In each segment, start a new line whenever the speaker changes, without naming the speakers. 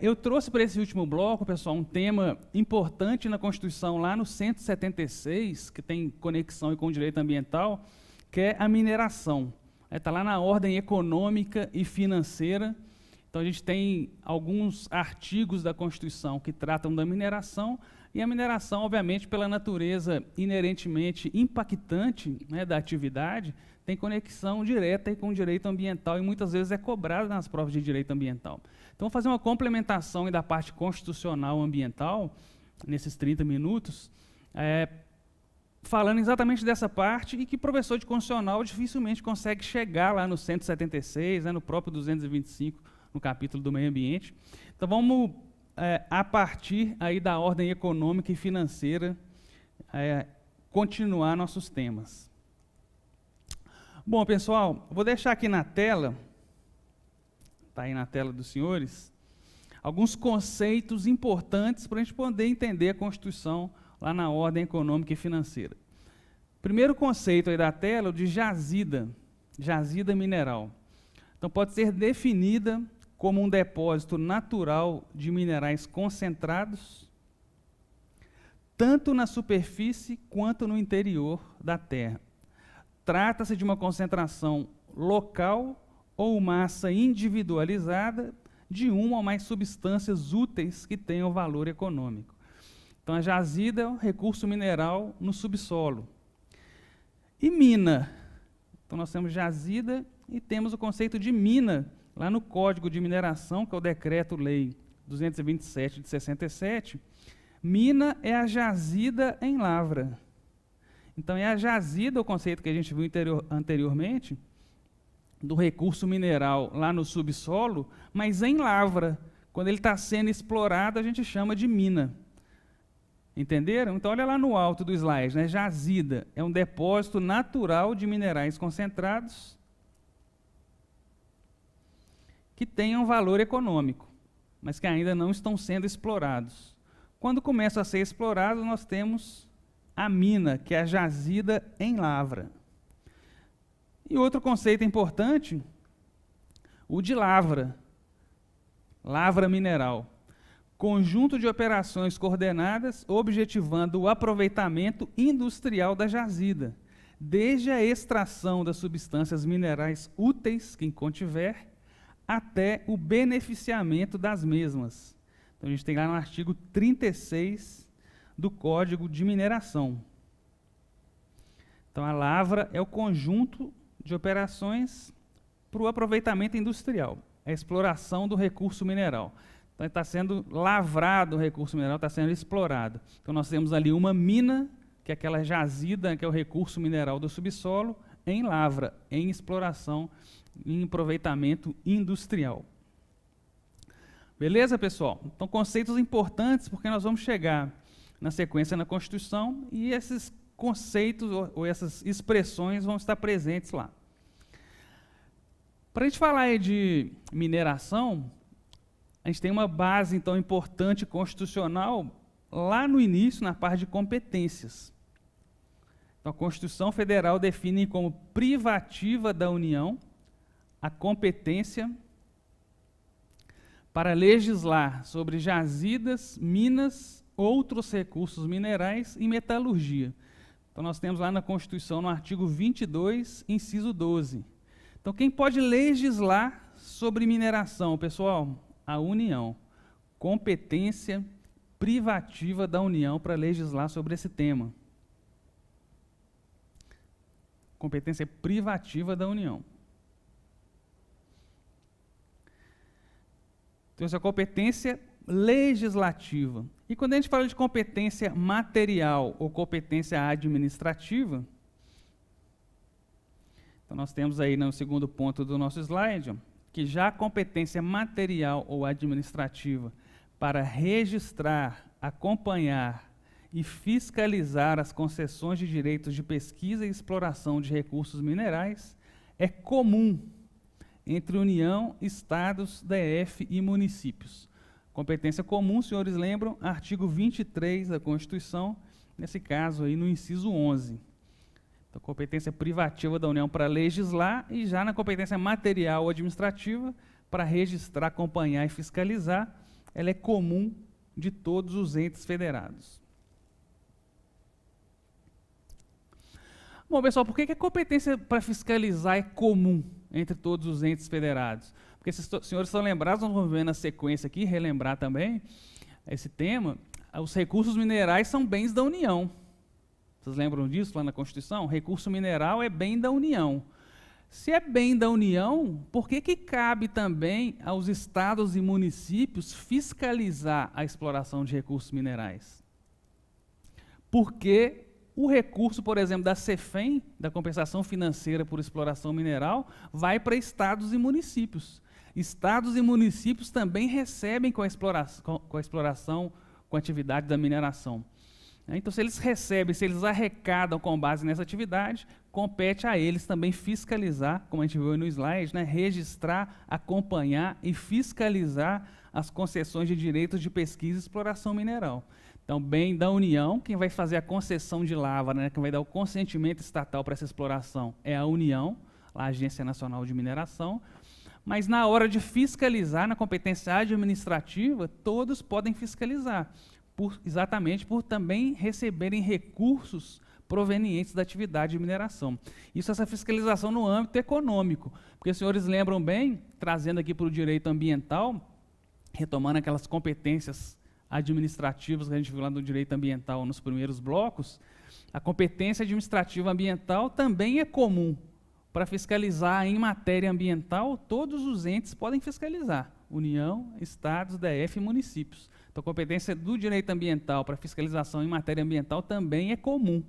eu trouxe para esse último bloco, pessoal, um tema importante na Constituição, lá no 176, que tem conexão com o direito ambiental, que é a mineração. Está é, tá lá na ordem econômica e financeira. Então, a gente tem alguns artigos da Constituição que tratam da mineração, e a mineração, obviamente, pela natureza inerentemente impactante né, da atividade, tem conexão direta com o direito ambiental e muitas vezes é cobrada nas provas de direito ambiental. Então, vou fazer uma complementação da parte constitucional ambiental, nesses 30 minutos, é, falando exatamente dessa parte e que professor de constitucional dificilmente consegue chegar lá no 176, né, no próprio 225, no capítulo do meio ambiente. Então, vamos é, a partir aí da ordem econômica e financeira, é, continuar nossos temas. Bom, pessoal, vou deixar aqui na tela, está aí na tela dos senhores, alguns conceitos importantes para a gente poder entender a Constituição lá na ordem econômica e financeira. Primeiro conceito aí da tela, o de jazida, jazida mineral. Então, pode ser definida como um depósito natural de minerais concentrados, tanto na superfície quanto no interior da Terra. Trata-se de uma concentração local ou massa individualizada de uma ou mais substâncias úteis que tenham valor econômico. Então, a jazida é um recurso mineral no subsolo. E mina. Então, nós temos jazida e temos o conceito de mina, Lá no Código de Mineração, que é o Decreto-Lei 227 de 67, mina é a jazida em lavra. Então, é a jazida, o conceito que a gente viu interior, anteriormente, do recurso mineral lá no subsolo, mas em lavra. Quando ele está sendo explorado, a gente chama de mina. Entenderam? Então, olha lá no alto do slide, né? jazida é um depósito natural de minerais concentrados que tenham valor econômico, mas que ainda não estão sendo explorados. Quando começam a ser explorados, nós temos a mina, que é a jazida em lavra. E outro conceito importante, o de lavra, lavra mineral. Conjunto de operações coordenadas objetivando o aproveitamento industrial da jazida, desde a extração das substâncias minerais úteis que contiver até o beneficiamento das mesmas. Então a gente tem lá no artigo 36 do Código de Mineração. Então a lavra é o conjunto de operações para o aproveitamento industrial, a exploração do recurso mineral. Então está sendo lavrado o recurso mineral, está sendo explorado. Então nós temos ali uma mina, que é aquela jazida, que é o recurso mineral do subsolo, em lavra, em exploração em aproveitamento industrial. Beleza, pessoal? Então, conceitos importantes, porque nós vamos chegar na sequência na Constituição e esses conceitos ou, essas expressões vão estar presentes lá. Para a gente falar de mineração, a gente tem uma base então importante constitucional lá no início, na parte de competências. Então, a Constituição Federal define como privativa da União a competência para legislar sobre jazidas, minas, outros recursos minerais e metalurgia. Então, nós temos lá na Constituição, no artigo 22, inciso 12. Então, quem pode legislar sobre mineração, pessoal? A União. Competência privativa da União para legislar sobre esse tema. Competência privativa da União. Temos a competência legislativa. E quando a gente fala de competência material ou competência administrativa, então nós temos aí no né, segundo ponto do nosso slide, que já a competência material ou administrativa para registrar, acompanhar e fiscalizar as concessões de direitos de pesquisa e exploração de recursos minerais é comum entre União, Estados, DF e municípios. Competência comum, senhores lembram, artigo 23 da Constituição, nesse caso aí no inciso 11. Então, competência privativa da União para legislar e já na competência material ou administrativa para registrar, acompanhar e fiscalizar, ela é comum de todos os entes federados. Bom, pessoal, por que a competência para fiscalizar é comum? entre todos os entes federados. Porque se os senhores estão lembrados, nós vamos ver na sequência aqui, relembrar também esse tema, ah, os recursos minerais são bens da União. Vocês lembram disso lá na Constituição? Recurso mineral é bem da União. Se é bem da União, por que, que cabe também aos estados e municípios fiscalizar a exploração de recursos minerais? Porque o recurso, por exemplo, da CEFEM, da compensação financeira por exploração mineral, vai para estados e municípios. Estados e municípios também recebem com a exploração, com, a, exploração, com a atividade da mineração. Né? Então, se eles recebem, se eles arrecadam com base nessa atividade, compete a eles também fiscalizar, como a gente viu no slide, né, registrar, acompanhar e fiscalizar as concessões de direitos de pesquisa e exploração mineral. Então, bem da União, quem vai fazer a concessão de lava, né, quem vai dar o consentimento estatal para essa exploração é a União, a Agência Nacional de Mineração. Mas na hora de fiscalizar, na competência administrativa, todos podem fiscalizar, por, exatamente por também receberem recursos provenientes da atividade de mineração. Isso essa fiscalização no âmbito econômico, porque os senhores lembram bem, trazendo aqui para o direito ambiental, retomando aquelas competências administrativos que a gente viu lá no direito ambiental nos primeiros blocos, a competência administrativa ambiental também é comum. Para fiscalizar em matéria ambiental, todos os entes podem fiscalizar: União, Estados, DF e municípios. Então, a competência do direito ambiental para fiscalização em matéria ambiental também é comum.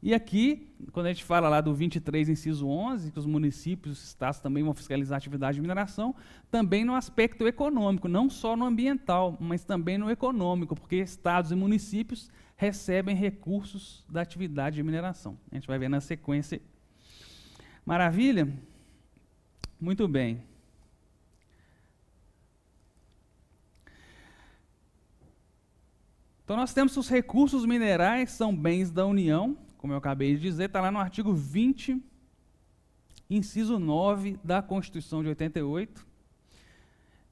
E aqui, quando a gente fala lá do 23, inciso 11, que os municípios, os estados também vão fiscalizar a atividade de mineração, também no aspecto econômico, não só no ambiental, mas também no econômico, porque estados e municípios recebem recursos da atividade de mineração. A gente vai ver na sequência. Maravilha? Muito bem. Então nós temos os recursos minerais são bens da União como eu acabei de dizer, está lá no artigo 20, inciso 9 da Constituição de 88.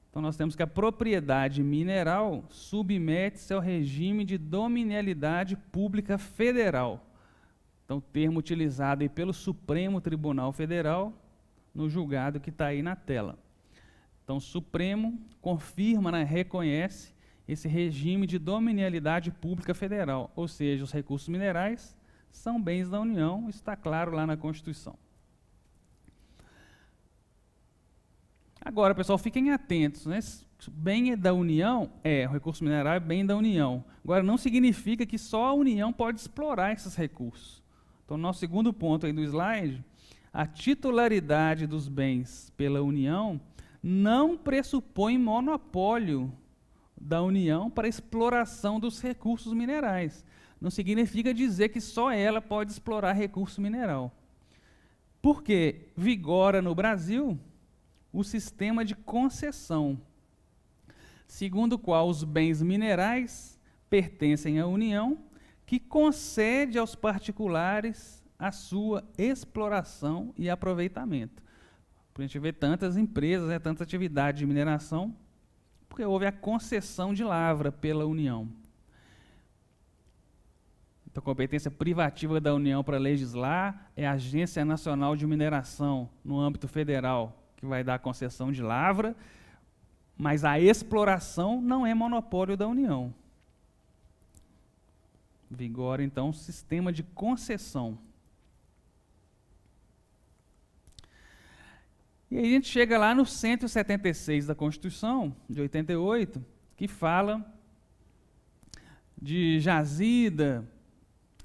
Então nós temos que a propriedade mineral submete-se ao regime de dominialidade pública federal. Então, termo utilizado aí pelo Supremo Tribunal Federal no julgado que está aí na tela. Então, o Supremo confirma, né, reconhece esse regime de dominialidade pública federal, ou seja, os recursos minerais são bens da União, está claro lá na Constituição. Agora, pessoal, fiquem atentos, né? Bem da União é, o recurso mineral é bem da União. Agora, não significa que só a União pode explorar esses recursos. Então, nosso segundo ponto aí do slide, a titularidade dos bens pela União não pressupõe monopólio da União para exploração dos recursos minerais não significa dizer que só ela pode explorar recurso mineral. Porque vigora no Brasil o sistema de concessão, segundo o qual os bens minerais pertencem à União, que concede aos particulares a sua exploração e aproveitamento. Por a gente vê tantas empresas, né, atividades de mineração, porque houve a concessão de lavra pela União. Então, competência privativa da União para legislar é a Agência Nacional de Mineração, no âmbito federal, que vai dar a concessão de lavra, mas a exploração não é monopólio da União. Vigora, então, o sistema de concessão. E aí a gente chega lá no 176 da Constituição, de 88, que fala de jazida,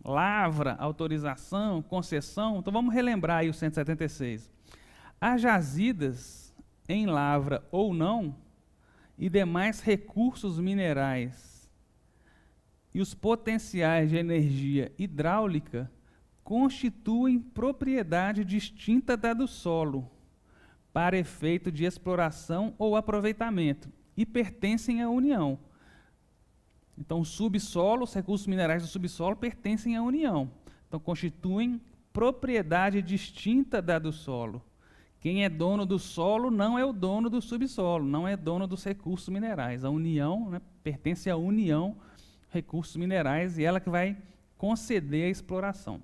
lavra, autorização, concessão. Então vamos relembrar aí o 176. As jazidas em lavra ou não e demais recursos minerais e os potenciais de energia hidráulica constituem propriedade distinta da do solo para efeito de exploração ou aproveitamento e pertencem à União então, o subsolo, os recursos minerais do subsolo pertencem à União. Então, constituem propriedade distinta da do solo. Quem é dono do solo não é o dono do subsolo, não é dono dos recursos minerais. A União né, pertence à União Recursos Minerais e ela que vai conceder a exploração.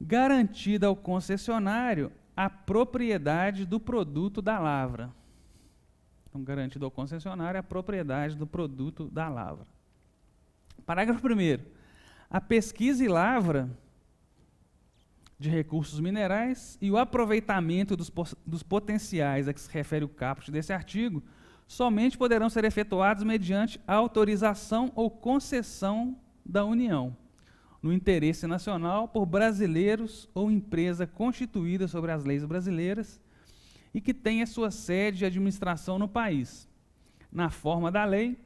Garantida ao concessionário a propriedade do produto da lavra. Então, garantido ao concessionário a propriedade do produto da lavra. Parágrafo 1. A pesquisa e lavra de recursos minerais e o aproveitamento dos, dos potenciais a que se refere o caput desse artigo somente poderão ser efetuados mediante autorização ou concessão da União, no interesse nacional, por brasileiros ou empresa constituída sobre as leis brasileiras e que tem a sua sede de administração no país, na forma da lei,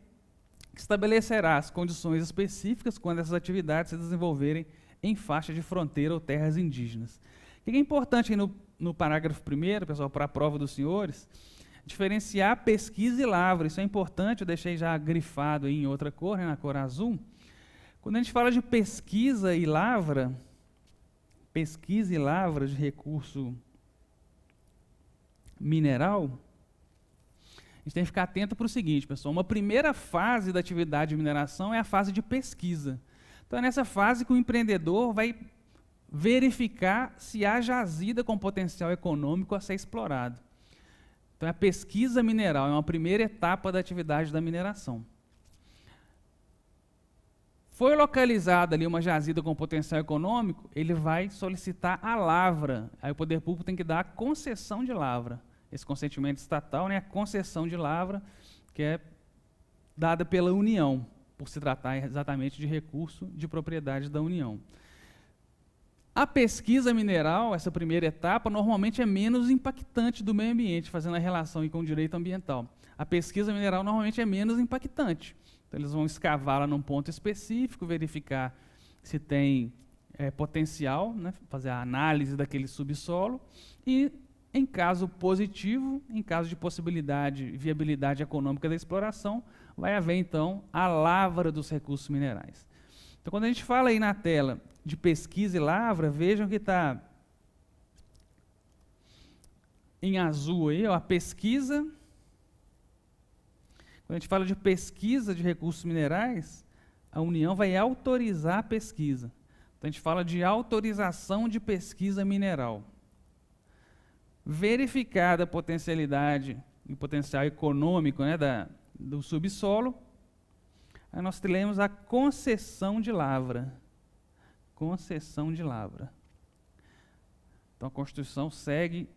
que estabelecerá as condições específicas quando essas atividades se desenvolverem em faixa de fronteira ou terras indígenas. O que é importante no, no parágrafo primeiro, pessoal, para a prova dos senhores, diferenciar pesquisa e lavra. Isso é importante, eu deixei já grifado em outra cor, né, na cor azul. Quando a gente fala de pesquisa e lavra, pesquisa e lavra de recurso mineral, a gente tem que ficar atento para o seguinte, pessoal. Uma primeira fase da atividade de mineração é a fase de pesquisa. Então é nessa fase que o empreendedor vai verificar se há jazida com potencial econômico a ser explorado. Então a pesquisa mineral é uma primeira etapa da atividade da mineração. Foi localizada ali uma jazida com potencial econômico, ele vai solicitar a lavra. Aí o poder público tem que dar a concessão de lavra esse consentimento estatal, né, a concessão de lavra, que é dada pela União, por se tratar exatamente de recurso de propriedade da União. A pesquisa mineral, essa primeira etapa, normalmente é menos impactante do meio ambiente, fazendo a relação com o direito ambiental. A pesquisa mineral normalmente é menos impactante. Então, eles vão escavá-la num ponto específico, verificar se tem é, potencial, né, fazer a análise daquele subsolo e em caso positivo, em caso de possibilidade, viabilidade econômica da exploração, vai haver então a lavra dos recursos minerais. Então, quando a gente fala aí na tela de pesquisa e lavra, vejam que está em azul aí, ó, a pesquisa. Quando a gente fala de pesquisa de recursos minerais, a União vai autorizar a pesquisa. Então, a gente fala de autorização de pesquisa mineral verificada a potencialidade e potencial econômico né, da, do subsolo, aí nós teremos a concessão de lavra. Concessão de lavra. Então a Constituição segue,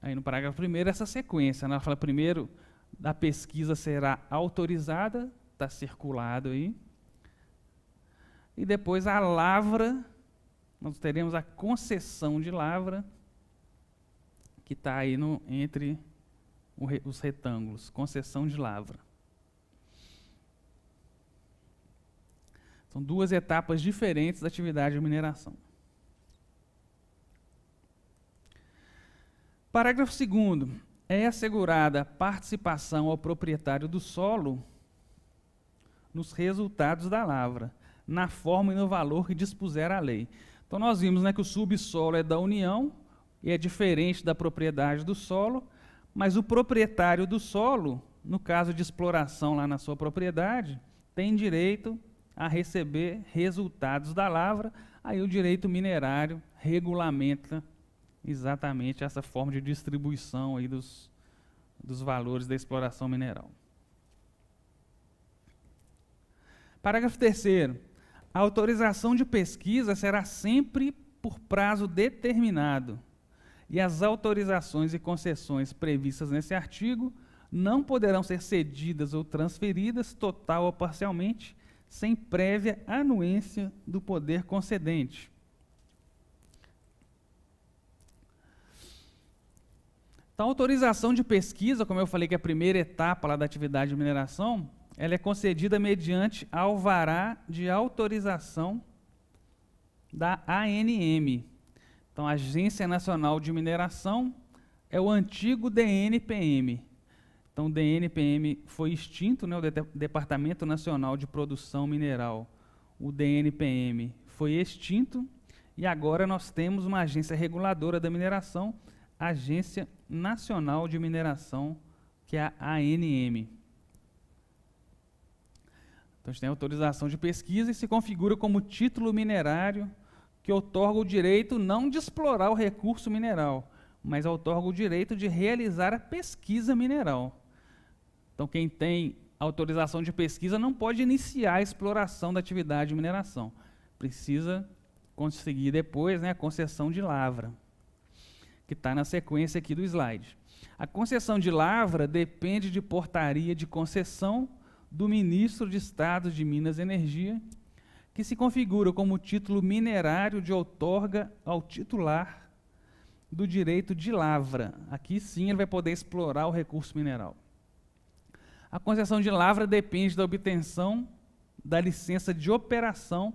aí no parágrafo primeiro, essa sequência. Né? Ela fala primeiro, a pesquisa será autorizada, está circulado aí. E depois a lavra, nós teremos a concessão de lavra, que está aí no, entre re, os retângulos, concessão de lavra. São duas etapas diferentes da atividade de mineração. Parágrafo 2. É assegurada participação ao proprietário do solo nos resultados da lavra, na forma e no valor que dispuser a lei. Então, nós vimos né, que o subsolo é da União, e é diferente da propriedade do solo, mas o proprietário do solo, no caso de exploração lá na sua propriedade, tem direito a receber resultados da lavra, aí o direito minerário regulamenta exatamente essa forma de distribuição aí dos, dos valores da exploração mineral. Parágrafo 3 A autorização de pesquisa será sempre por prazo determinado, e as autorizações e concessões previstas nesse artigo não poderão ser cedidas ou transferidas total ou parcialmente sem prévia anuência do poder concedente. Então, a autorização de pesquisa, como eu falei que é a primeira etapa lá da atividade de mineração, ela é concedida mediante alvará de autorização da ANM, então, a Agência Nacional de Mineração é o antigo DNPM. Então, o DNPM foi extinto, né, o Departamento Nacional de Produção Mineral. O DNPM foi extinto e agora nós temos uma agência reguladora da mineração, a Agência Nacional de Mineração, que é a ANM. Então, a gente tem autorização de pesquisa e se configura como título minerário que otorga o direito não de explorar o recurso mineral, mas otorga o direito de realizar a pesquisa mineral. Então, quem tem autorização de pesquisa não pode iniciar a exploração da atividade de mineração. Precisa conseguir depois né, a concessão de lavra, que está na sequência aqui do slide. A concessão de lavra depende de portaria de concessão do ministro de Estado de Minas e Energia que se configura como título minerário de outorga ao titular do direito de lavra. Aqui sim ele vai poder explorar o recurso mineral. A concessão de lavra depende da obtenção da licença de operação,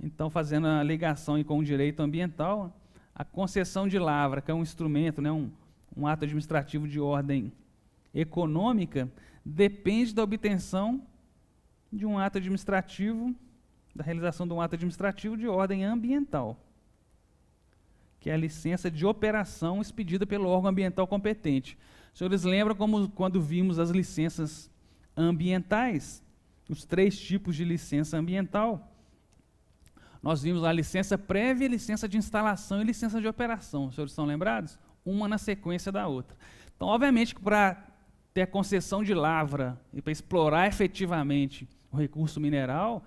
então fazendo a ligação com o direito ambiental, a concessão de lavra, que é um instrumento, né, um, um ato administrativo de ordem econômica, depende da obtenção de um ato administrativo da realização de um ato administrativo de ordem ambiental, que é a licença de operação expedida pelo órgão ambiental competente. Os senhores lembram como quando vimos as licenças ambientais, os três tipos de licença ambiental? Nós vimos a licença prévia, licença de instalação e licença de operação. Os senhores estão lembrados? Uma na sequência da outra. Então, obviamente, para ter concessão de lavra e para explorar efetivamente o recurso mineral,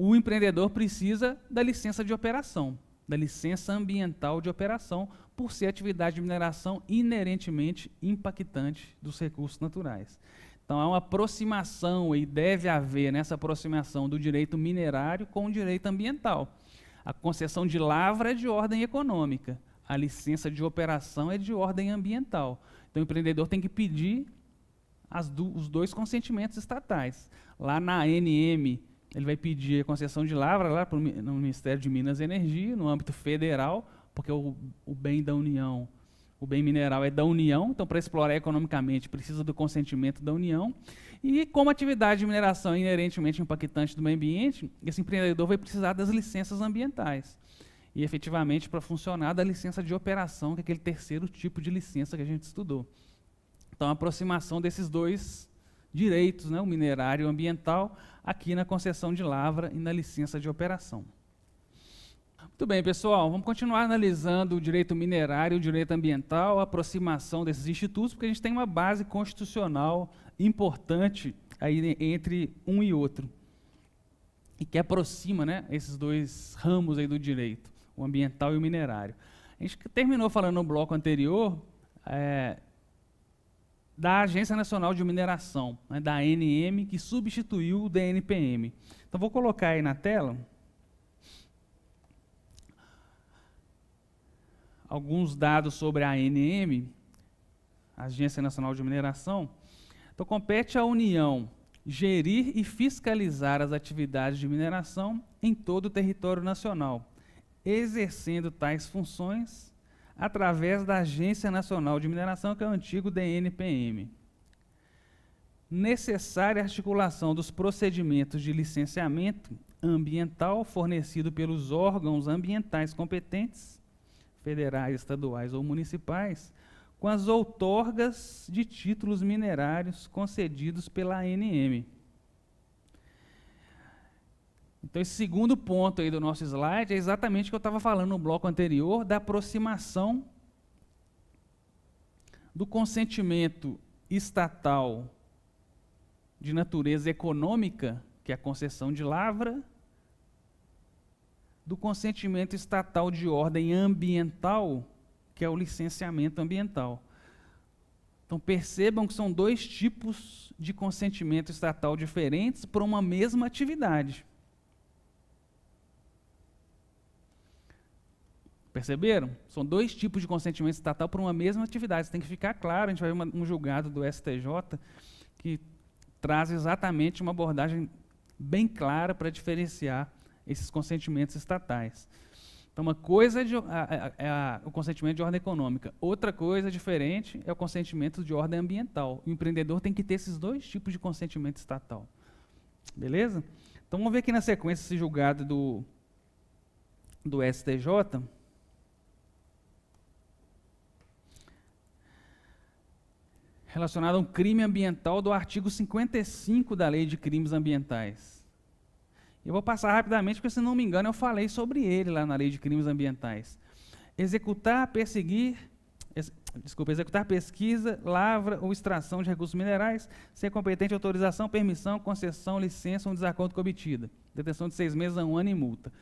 o empreendedor precisa da licença de operação, da licença ambiental de operação, por ser atividade de mineração inerentemente impactante dos recursos naturais. Então, há uma aproximação, e deve haver nessa aproximação do direito minerário com o direito ambiental. A concessão de lavra é de ordem econômica, a licença de operação é de ordem ambiental. Então, o empreendedor tem que pedir do, os dois consentimentos estatais. Lá na ANM ele vai pedir a concessão de lavra lá pro, no Ministério de Minas e Energia, no âmbito federal, porque o, o bem da União, o bem mineral é da União, então para explorar economicamente precisa do consentimento da União. E como atividade de mineração é inerentemente impactante do meio ambiente, esse empreendedor vai precisar das licenças ambientais. E efetivamente, para funcionar, da licença de operação, que é aquele terceiro tipo de licença que a gente estudou. Então, a aproximação desses dois direitos, né, o minerário e ambiental, aqui na concessão de lavra e na licença de operação. Muito bem, pessoal, vamos continuar analisando o direito minerário e o direito ambiental, a aproximação desses institutos, porque a gente tem uma base constitucional importante aí entre um e outro, e que aproxima né, esses dois ramos aí do direito, o ambiental e o minerário. A gente terminou falando no bloco anterior é, da Agência Nacional de Mineração, né, da ANM, que substituiu o DNPM. Então, vou colocar aí na tela alguns dados sobre a ANM, Agência Nacional de Mineração. Então, compete à União gerir e fiscalizar as atividades de mineração em todo o território nacional, exercendo tais funções através da Agência Nacional de Mineração, que é o antigo DNPM. Necessária articulação dos procedimentos de licenciamento ambiental fornecido pelos órgãos ambientais competentes, federais, estaduais ou municipais, com as outorgas de títulos minerários concedidos pela ANM. Então, esse segundo ponto aí do nosso slide é exatamente o que eu estava falando no bloco anterior, da aproximação do consentimento estatal de natureza econômica, que é a concessão de lavra, do consentimento estatal de ordem ambiental, que é o licenciamento ambiental. Então percebam que são dois tipos de consentimento estatal diferentes para uma mesma atividade. Perceberam? São dois tipos de consentimento estatal para uma mesma atividade. Isso tem que ficar claro. A gente vai ver uma, um julgado do STJ que traz exatamente uma abordagem bem clara para diferenciar esses consentimentos estatais. Então, uma coisa é, de, é o consentimento de ordem econômica, outra coisa diferente é o consentimento de ordem ambiental. O empreendedor tem que ter esses dois tipos de consentimento estatal. Beleza? Então, vamos ver aqui na sequência esse julgado do, do STJ. relacionado a um crime ambiental do artigo 55 da Lei de Crimes Ambientais. Eu vou passar rapidamente, porque, se não me engano, eu falei sobre ele lá na Lei de Crimes Ambientais. Executar, perseguir, ex, desculpa, executar pesquisa, lavra ou extração de recursos minerais, ser competente autorização, permissão, concessão, licença ou um desacordo com obtida. Detenção de seis meses a um ano e multa.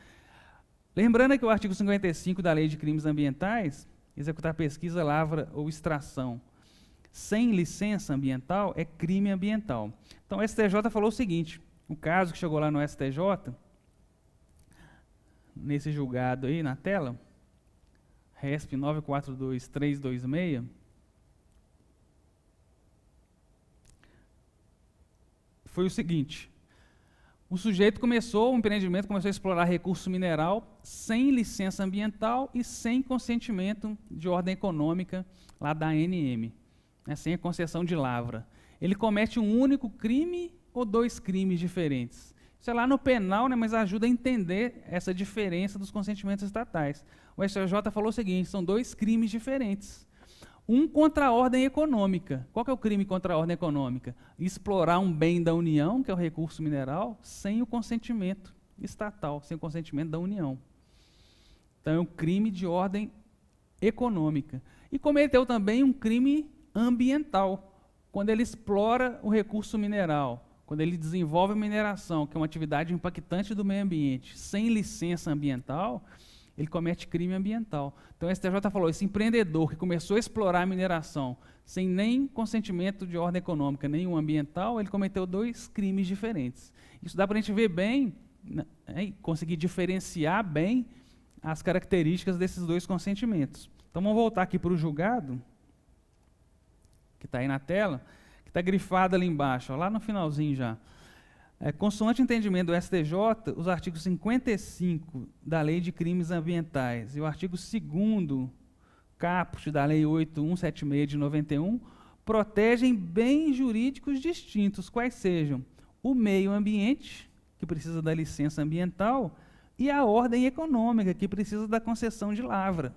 Lembrando que o artigo 55 da Lei de Crimes Ambientais, executar pesquisa, lavra ou extração sem licença ambiental é crime ambiental. Então, o STJ falou o seguinte: o caso que chegou lá no STJ, nesse julgado aí na tela, RESP 942326, foi o seguinte. O sujeito começou, o empreendimento começou a explorar recurso mineral sem licença ambiental e sem consentimento de ordem econômica lá da ANM né, sem a concessão de lavra, ele comete um único crime ou dois crimes diferentes? Isso é lá no penal, né, mas ajuda a entender essa diferença dos consentimentos estatais. O STJ falou o seguinte: são dois crimes diferentes. Um contra a ordem econômica. Qual é o crime contra a ordem econômica? Explorar um bem da União, que é o recurso mineral, sem o consentimento estatal, sem o consentimento da União. Então é um crime de ordem econômica. E cometeu também um crime ambiental, quando ele explora o recurso mineral, quando ele desenvolve a mineração, que é uma atividade impactante do meio ambiente, sem licença ambiental, ele comete crime ambiental. Então, o STJ falou: esse empreendedor que começou a explorar a mineração sem nem consentimento de ordem econômica, nem ambiental, ele cometeu dois crimes diferentes. Isso dá para a gente ver bem, né, né conseguir diferenciar bem as características desses dois consentimentos. Então, vamos voltar aqui para o julgado que está aí na tela, que está grifada ali embaixo, ó, lá no finalzinho já. É, consoante o entendimento do STJ, os artigos 55 da Lei de Crimes Ambientais e o artigo 2 caput da Lei 8176 de 91 protegem bens jurídicos distintos, quais sejam o meio ambiente, que precisa da licença ambiental, e a ordem econômica, que precisa da concessão de lavra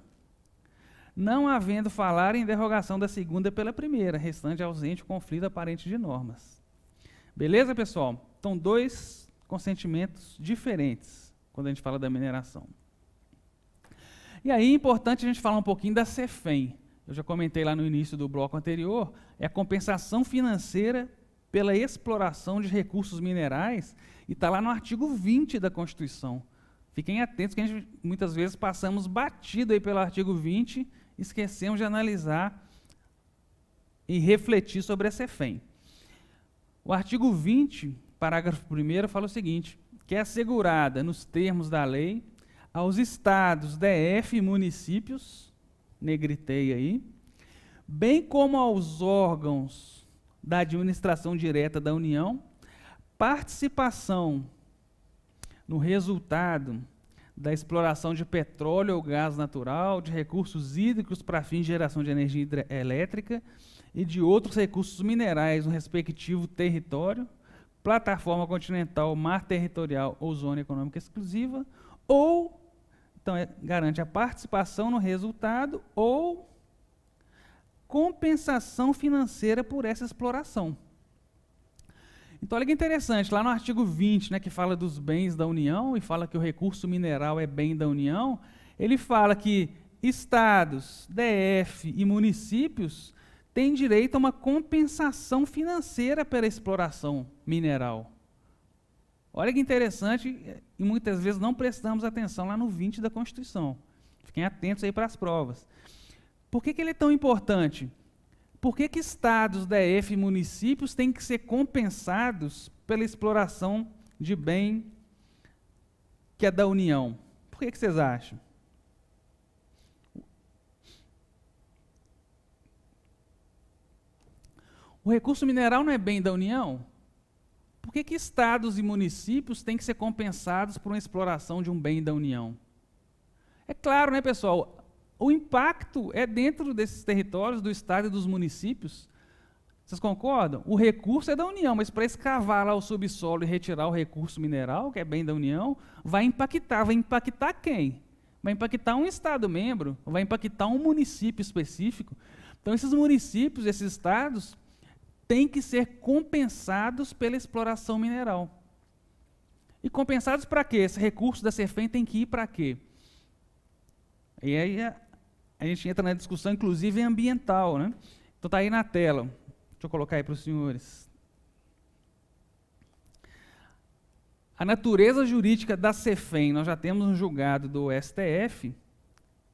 não havendo falar em derrogação da segunda pela primeira, restante ausente o conflito aparente de normas. Beleza, pessoal? Então, dois consentimentos diferentes quando a gente fala da mineração. E aí é importante a gente falar um pouquinho da CEFEM. Eu já comentei lá no início do bloco anterior, é a compensação financeira pela exploração de recursos minerais e está lá no artigo 20 da Constituição. Fiquem atentos que a gente muitas vezes passamos batido aí pelo artigo 20 esquecemos de analisar e refletir sobre a CEFEM. O artigo 20, parágrafo 1, fala o seguinte: que é assegurada, nos termos da lei, aos estados, DF e municípios, negritei aí, bem como aos órgãos da administração direta da União, participação no resultado da exploração de petróleo ou gás natural, de recursos hídricos para fins de geração de energia elétrica e de outros recursos minerais no respectivo território, plataforma continental, mar territorial ou zona econômica exclusiva, ou então é, garante a participação no resultado ou compensação financeira por essa exploração. Então olha que interessante, lá no artigo 20, né, que fala dos bens da União e fala que o recurso mineral é bem da União, ele fala que estados, DF e municípios têm direito a uma compensação financeira pela exploração mineral. Olha que interessante, e muitas vezes não prestamos atenção lá no 20 da Constituição. Fiquem atentos aí para as provas. Por que, que ele é tão importante? Por que, que estados, DF e municípios têm que ser compensados pela exploração de bem que é da União? Por que, que vocês acham? O recurso mineral não é bem da União? Por que, que estados e municípios têm que ser compensados por uma exploração de um bem da União? É claro, né, pessoal? O impacto é dentro desses territórios, do Estado e dos municípios. Vocês concordam? O recurso é da União, mas para escavar lá o subsolo e retirar o recurso mineral, que é bem da União, vai impactar. Vai impactar quem? Vai impactar um Estado membro, vai impactar um município específico. Então, esses municípios, esses estados, têm que ser compensados pela exploração mineral. E compensados para quê? Esse recurso da CEFEM tem que ir para quê? E aí é a gente entra na discussão, inclusive, ambiental. Né? Então está aí na tela. Deixa eu colocar aí para os senhores. A natureza jurídica da CEFEM, nós já temos um julgado do STF,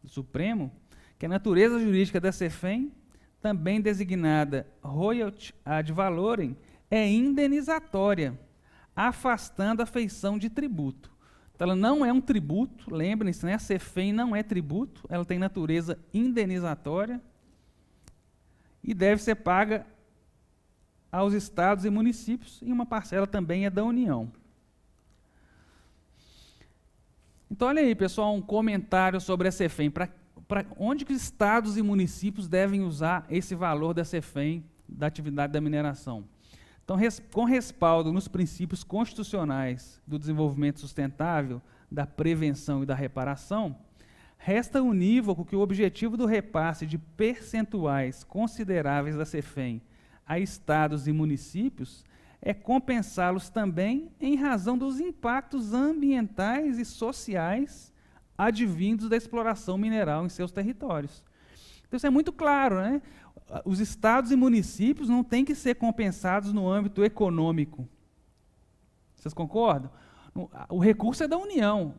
do Supremo, que a natureza jurídica da CEFEM, também designada royalty ad valorem, é indenizatória, afastando a feição de tributo. Então, ela não é um tributo, lembrem-se, né? a CEFEM não é tributo, ela tem natureza indenizatória e deve ser paga aos estados e municípios, e uma parcela também é da União. Então, olha aí, pessoal, um comentário sobre a CEFEM. Para onde que estados e municípios devem usar esse valor da CEFEM da atividade da mineração? Então, res, com respaldo nos princípios constitucionais do desenvolvimento sustentável, da prevenção e da reparação, resta unívoco que o objetivo do repasse de percentuais consideráveis da CEFEM a estados e municípios é compensá-los também em razão dos impactos ambientais e sociais advindos da exploração mineral em seus territórios. Então, isso é muito claro, né? os estados e municípios não têm que ser compensados no âmbito econômico. Vocês concordam? O recurso é da União.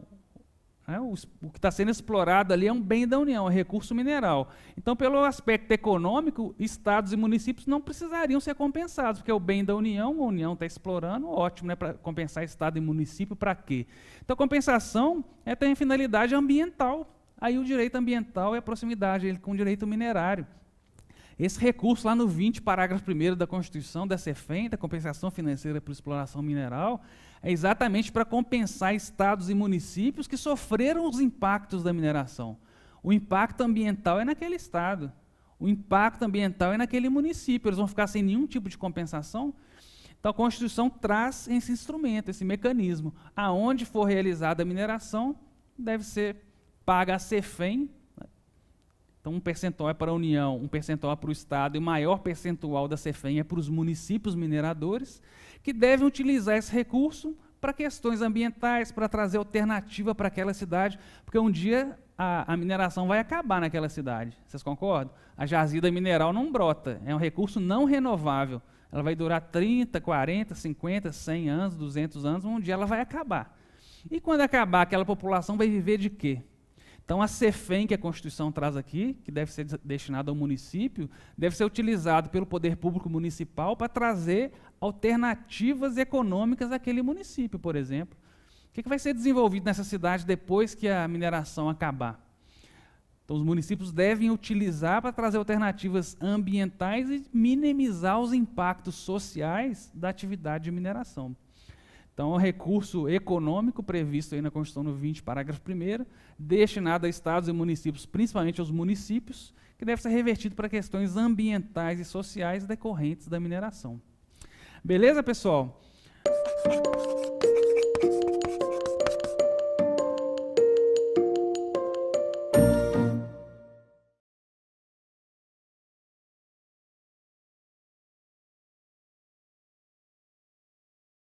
Né? O que está sendo explorado ali é um bem da União, é recurso mineral. Então, pelo aspecto econômico, estados e municípios não precisariam ser compensados, porque é o bem da União, a União está explorando, ótimo, né? Para compensar estado e município, para quê? Então, a compensação é tem finalidade ambiental. Aí o direito ambiental é a proximidade ele, com o direito minerário. Esse recurso lá no 20, parágrafo 1 da Constituição da CEFEM, da Compensação Financeira por Exploração Mineral, é exatamente para compensar estados e municípios que sofreram os impactos da mineração. O impacto ambiental é naquele estado. O impacto ambiental é naquele município. Eles vão ficar sem nenhum tipo de compensação. Então a Constituição traz esse instrumento, esse mecanismo. Aonde for realizada a mineração, deve ser paga a CEFEM então, um percentual é para a União, um percentual é para o Estado, e o maior percentual da CEFEM é para os municípios mineradores, que devem utilizar esse recurso para questões ambientais, para trazer alternativa para aquela cidade, porque um dia a, a, mineração vai acabar naquela cidade. Vocês concordam? A jazida mineral não brota, é um recurso não renovável. Ela vai durar 30, 40, 50, 100 anos, 200 anos, um dia ela vai acabar. E quando acabar, aquela população vai viver de quê? Então, a CEFEM, que a Constituição traz aqui, que deve ser destinada ao município, deve ser utilizado pelo poder público municipal para trazer alternativas econômicas àquele município, por exemplo. O que, é que vai ser desenvolvido nessa cidade depois que a mineração acabar? Então, os municípios devem utilizar para trazer alternativas ambientais e minimizar os impactos sociais da atividade de mineração. Então, o é recurso econômico previsto aí na Constituição no 20, parágrafo 1 destinado a estados e municípios, principalmente aos municípios, que deve ser revertido para questões ambientais e sociais decorrentes da mineração. Beleza, pessoal?